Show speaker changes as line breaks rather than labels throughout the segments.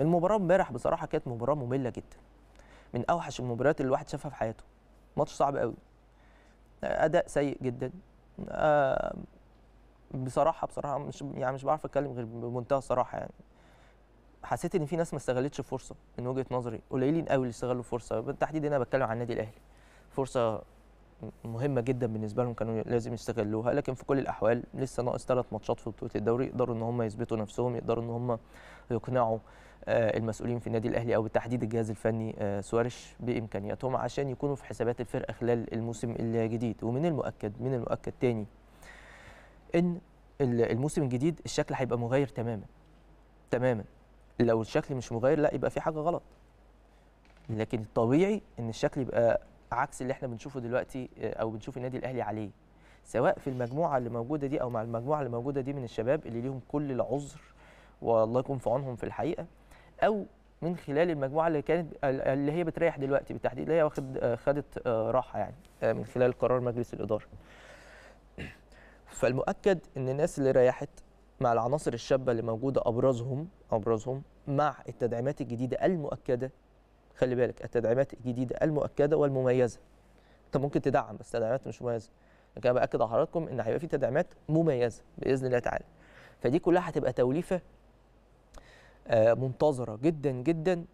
المباراه امبارح بصراحه كانت مباراه ممله جدا من اوحش المباريات اللي الواحد شافها في حياته ماتش صعب قوي اداء سيء جدا أه بصراحه بصراحه مش يعني مش بعرف اتكلم غير بمنتهى الصراحه يعني حسيت ان في ناس ما استغلتش الفرصه من وجهه نظري قليلين قوي اللي استغلوا الفرصه بالتحديد انا بتكلم عن النادي الاهلي فرصه مهمه جدا بالنسبه لهم كانوا لازم يستغلوها لكن في كل الاحوال لسه ناقص ثلاث ماتشات في بطوله الدوري يقدروا ان هم يثبتوا نفسهم يقدروا ان هم يقنعوا آه، المسؤولين في النادي الاهلي او بالتحديد الجهاز الفني آه، سوارش بامكانياتهم عشان يكونوا في حسابات الفرقه خلال الموسم الجديد ومن المؤكد من المؤكد تاني ان الموسم الجديد الشكل هيبقى مغاير تماما تماما لو الشكل مش مغاير لا يبقى في حاجه غلط لكن الطبيعي ان الشكل يبقى عكس اللي احنا بنشوفه دلوقتي آه، او بنشوف النادي الاهلي عليه سواء في المجموعه اللي موجوده دي او مع المجموعه اللي موجوده دي من الشباب اللي ليهم كل العذر والله يكون في عونهم في الحقيقه او من خلال المجموعه اللي كانت اللي هي بتريح دلوقتي بالتحديد اللي هي واخد آه، خدت آه، راحه يعني من خلال قرار مجلس الاداره فالمؤكد ان الناس اللي ريحت مع العناصر الشابه اللي موجوده ابرزهم ابرزهم مع التدعيمات الجديده المؤكده خلي بالك التدعيمات الجديده المؤكده والمميزه انت ممكن تدعم بس تدعيمات مش مميزه لكن انا باكد على حضراتكم ان هيبقى في تدعيمات مميزه باذن الله تعالى فدي كلها هتبقى توليفه آه، منتظره جدا جدا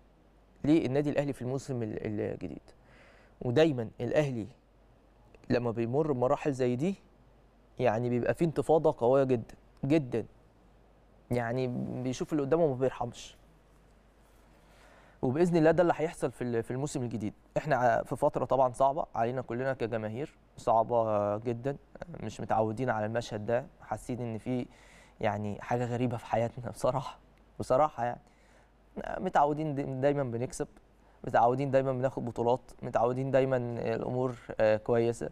للنادي الاهلي في الموسم الجديد ودايما الاهلي لما بيمر بمراحل زي دي يعني بيبقى فيه انتفاضه قويه جدا جدا يعني بيشوف اللي قدامه ما بيرحمش وباذن الله ده اللي هيحصل في في الموسم الجديد احنا في فتره طبعا صعبه علينا كلنا كجماهير صعبه جدا مش متعودين على المشهد ده حاسين ان في يعني حاجه غريبه في حياتنا بصراحه بصراحه يعني متعودين دايما بنكسب متعودين دايما بناخد بطولات متعودين دايما الامور آه، كويسه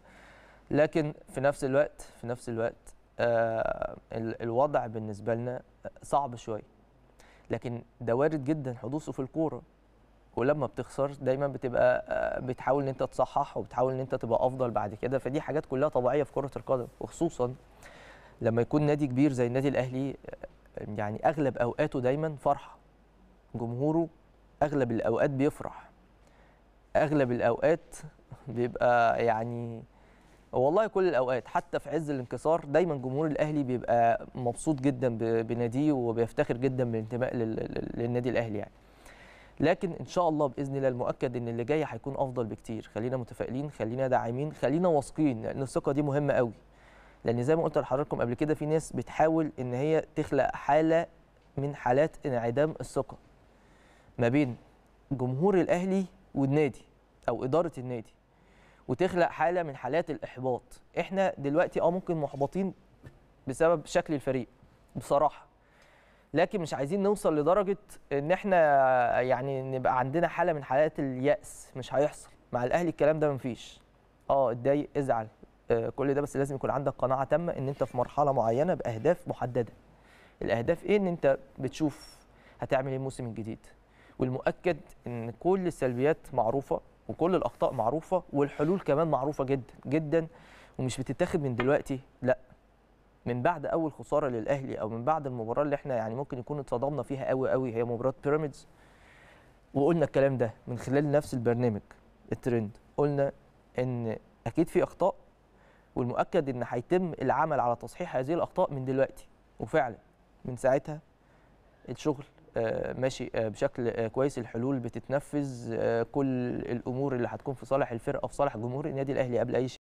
لكن في نفس الوقت في نفس الوقت آه، الوضع بالنسبه لنا صعب شويه لكن ده وارد جدا حدوثه في الكوره ولما بتخسر دايما بتبقى آه، بتحاول ان انت تصحح وبتحاول ان انت تبقى افضل بعد كده فدي حاجات كلها طبيعيه في كره القدم وخصوصا لما يكون نادي كبير زي النادي الاهلي آه، يعني اغلب اوقاته دايما فرحه جمهوره اغلب الاوقات بيفرح اغلب الاوقات بيبقى يعني والله كل الاوقات حتى في عز الانكسار دايما جمهور الاهلي بيبقى مبسوط جدا بناديه وبيفتخر جدا بالانتماء للنادي الاهلي يعني لكن ان شاء الله باذن الله المؤكد ان اللي جاي هيكون افضل بكتير خلينا متفائلين خلينا داعمين خلينا واثقين لان الثقه دي مهمه قوي لان زي ما قلت لحضراتكم قبل كده في ناس بتحاول ان هي تخلق حاله من حالات انعدام الثقه ما بين جمهور الاهلي والنادي او اداره النادي وتخلق حاله من حالات الاحباط احنا دلوقتي اه ممكن محبطين بسبب شكل الفريق بصراحه لكن مش عايزين نوصل لدرجه ان احنا يعني نبقى عندنا حاله من حالات الياس مش هيحصل مع الاهلي الكلام ده مفيش اه اتضايق ازعل آه، كل ده بس لازم يكون عندك قناعه تامه ان انت في مرحله معينه باهداف محدده الاهداف ايه ان انت بتشوف هتعمل ايه الموسم الجديد والمؤكد ان كل السلبيات معروفه وكل الاخطاء معروفه والحلول كمان معروفه جدا جدا ومش بتتاخد من دلوقتي لا من بعد اول خساره للاهلي او من بعد المباراه اللي احنا يعني ممكن يكون اتصدمنا فيها قوي قوي هي مباراه بيراميدز وقلنا الكلام ده من خلال نفس البرنامج الترند قلنا ان اكيد في اخطاء والمؤكد ان هيتم العمل على تصحيح هذه الاخطاء من دلوقتي وفعلا من ساعتها الشغل آه، ماشي آه، بشكل آه، كويس الحلول بتتنفذ كل الامور اللي هتكون في صالح الفرقه وفي صالح جمهور النادي الاهلي قبل اي شيء